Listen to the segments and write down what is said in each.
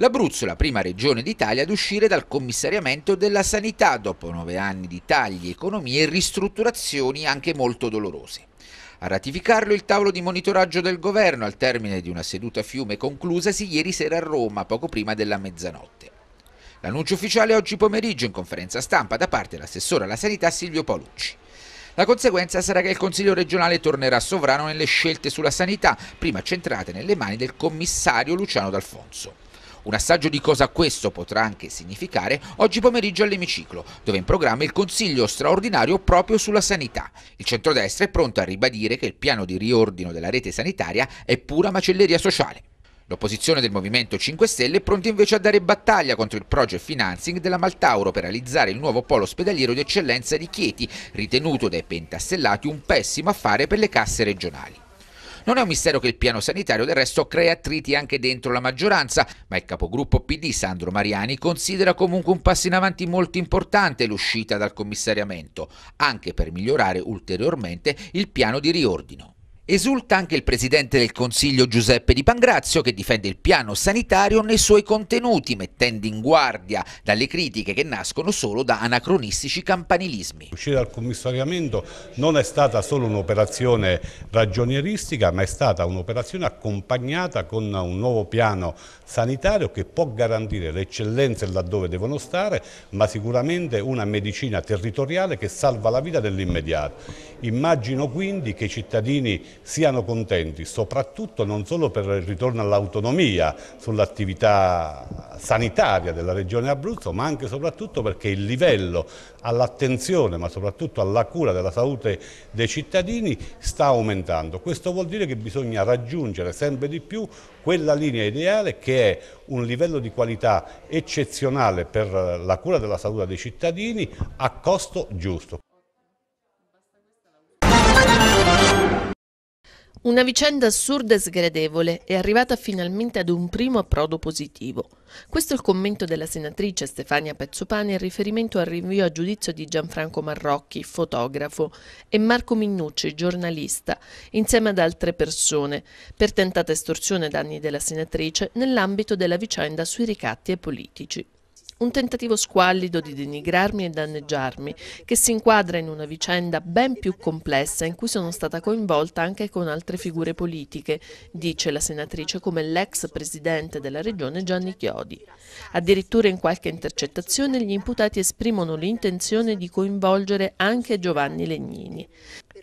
L'Abruzzo, la prima regione d'Italia ad uscire dal commissariamento della sanità dopo nove anni di tagli, economie e ristrutturazioni anche molto dolorose. A ratificarlo il tavolo di monitoraggio del governo al termine di una seduta fiume conclusasi ieri sera a Roma, poco prima della mezzanotte. L'annuncio ufficiale oggi pomeriggio in conferenza stampa da parte dell'assessore alla sanità Silvio Paolucci. La conseguenza sarà che il Consiglio regionale tornerà sovrano nelle scelte sulla sanità, prima centrate nelle mani del commissario Luciano D'Alfonso. Un assaggio di cosa questo potrà anche significare oggi pomeriggio all'emiciclo, dove è in programma il consiglio straordinario proprio sulla sanità. Il centrodestra è pronto a ribadire che il piano di riordino della rete sanitaria è pura macelleria sociale. L'opposizione del Movimento 5 Stelle è pronta invece a dare battaglia contro il project financing della Maltauro per realizzare il nuovo polo ospedaliero di eccellenza di Chieti, ritenuto dai pentastellati un pessimo affare per le casse regionali. Non è un mistero che il piano sanitario del resto crea attriti anche dentro la maggioranza, ma il capogruppo PD Sandro Mariani considera comunque un passo in avanti molto importante l'uscita dal commissariamento, anche per migliorare ulteriormente il piano di riordino. Esulta anche il presidente del Consiglio Giuseppe Di Pangrazio che difende il piano sanitario nei suoi contenuti, mettendo in guardia dalle critiche che nascono solo da anacronistici campanilismi. L'uscita dal commissariamento non è stata solo un'operazione ragionieristica, ma è stata un'operazione accompagnata con un nuovo piano sanitario che può garantire le eccellenze laddove devono stare, ma sicuramente una medicina territoriale che salva la vita nell'immediato. Immagino quindi che i cittadini siano contenti, soprattutto non solo per il ritorno all'autonomia sull'attività sanitaria della Regione Abruzzo, ma anche e soprattutto perché il livello all'attenzione, ma soprattutto alla cura della salute dei cittadini sta aumentando. Questo vuol dire che bisogna raggiungere sempre di più quella linea ideale che è un livello di qualità eccezionale per la cura della salute dei cittadini a costo giusto. Una vicenda assurda e sgradevole è arrivata finalmente ad un primo approdo positivo. Questo è il commento della senatrice Stefania Pezzopani in riferimento al rinvio a giudizio di Gianfranco Marrocchi, fotografo, e Marco Minnucci, giornalista, insieme ad altre persone, per tentata estorsione danni della senatrice nell'ambito della vicenda sui ricatti ai politici. Un tentativo squallido di denigrarmi e danneggiarmi, che si inquadra in una vicenda ben più complessa in cui sono stata coinvolta anche con altre figure politiche, dice la senatrice come l'ex presidente della regione Gianni Chiodi. Addirittura in qualche intercettazione gli imputati esprimono l'intenzione di coinvolgere anche Giovanni Legnini.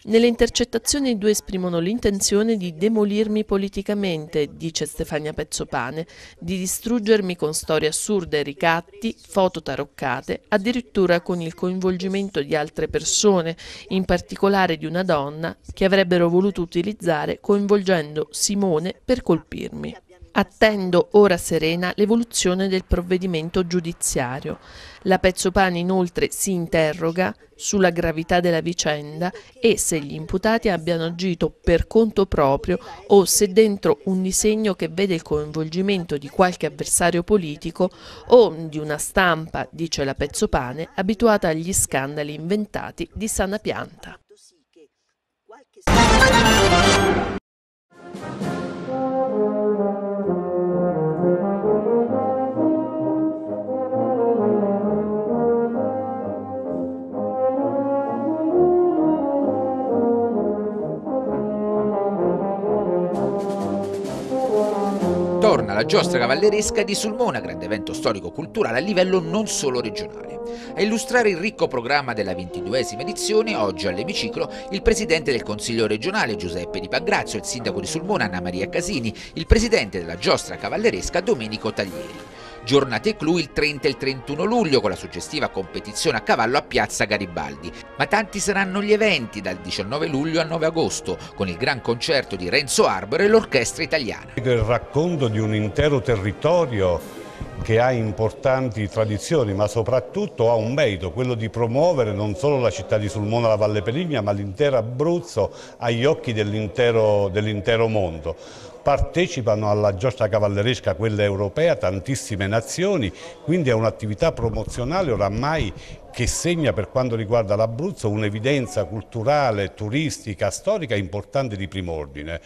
Nelle intercettazioni i due esprimono l'intenzione di demolirmi politicamente, dice Stefania Pezzopane, di distruggermi con storie assurde, ricatti, foto taroccate, addirittura con il coinvolgimento di altre persone, in particolare di una donna, che avrebbero voluto utilizzare coinvolgendo Simone per colpirmi. Attendo ora serena l'evoluzione del provvedimento giudiziario. La Pezzopani inoltre si interroga sulla gravità della vicenda e se gli imputati abbiano agito per conto proprio o se dentro un disegno che vede il coinvolgimento di qualche avversario politico o di una stampa, dice la Pezzopane, abituata agli scandali inventati di sana pianta. torna la giostra cavalleresca di Sulmona, grande evento storico-culturale a livello non solo regionale. A illustrare il ricco programma della ventiduesima edizione, oggi all'emiciclo, il presidente del Consiglio regionale Giuseppe Di Pagrazio, il sindaco di Sulmona Anna Maria Casini, il presidente della giostra cavalleresca Domenico Taglieri giornate clou il 30 e il 31 luglio con la suggestiva competizione a cavallo a Piazza Garibaldi. Ma tanti saranno gli eventi dal 19 luglio al 9 agosto con il gran concerto di Renzo Arbore e l'orchestra italiana. Il racconto di un intero territorio che ha importanti tradizioni ma soprattutto ha un merito, quello di promuovere non solo la città di Sulmona, alla Valle Peligna ma l'intero Abruzzo agli occhi dell'intero dell mondo partecipano alla giostra cavalleresca, quella europea, tantissime nazioni, quindi è un'attività promozionale oramai che segna per quanto riguarda l'Abruzzo un'evidenza culturale, turistica, storica importante di prim'ordine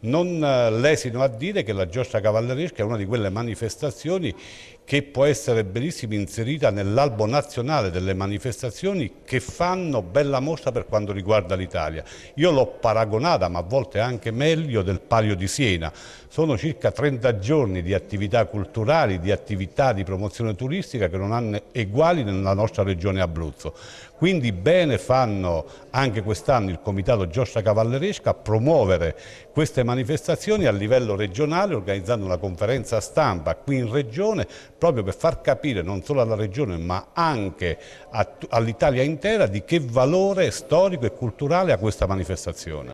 non eh, lesino a dire che la giostra cavalleresca è una di quelle manifestazioni che può essere benissimo inserita nell'albo nazionale delle manifestazioni che fanno bella mostra per quanto riguarda l'Italia. Io l'ho paragonata, ma a volte anche meglio, del Palio di Siena. Sono circa 30 giorni di attività culturali, di attività di promozione turistica che non hanno eguali nella nostra regione Abruzzo. Quindi bene fanno anche quest'anno il Comitato Gioscia Cavalleresca a promuovere queste manifestazioni a livello regionale organizzando una conferenza stampa qui in Regione proprio per far capire non solo alla Regione ma anche all'Italia intera di che valore storico e culturale ha questa manifestazione.